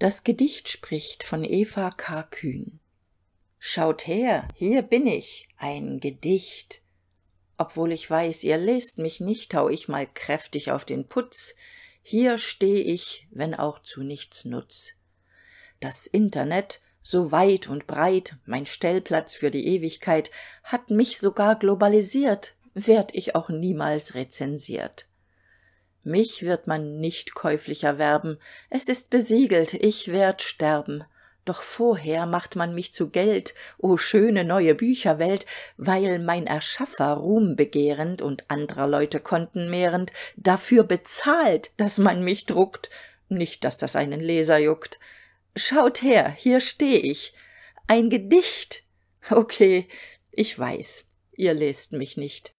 Das Gedicht spricht von Eva K. Kühn. Schaut her, hier bin ich, ein Gedicht. Obwohl ich weiß, ihr lest mich nicht, hau ich mal kräftig auf den Putz. Hier steh ich, wenn auch zu nichts Nutz. Das Internet, so weit und breit, mein Stellplatz für die Ewigkeit, hat mich sogar globalisiert, werd ich auch niemals rezensiert mich wird man nicht käuflich erwerben es ist besiegelt ich werd sterben doch vorher macht man mich zu geld o schöne neue bücherwelt weil mein erschaffer ruhm begehrend und anderer leute konten mehrend dafür bezahlt dass man mich druckt nicht dass das einen leser juckt schaut her hier steh ich ein gedicht okay ich weiß ihr lest mich nicht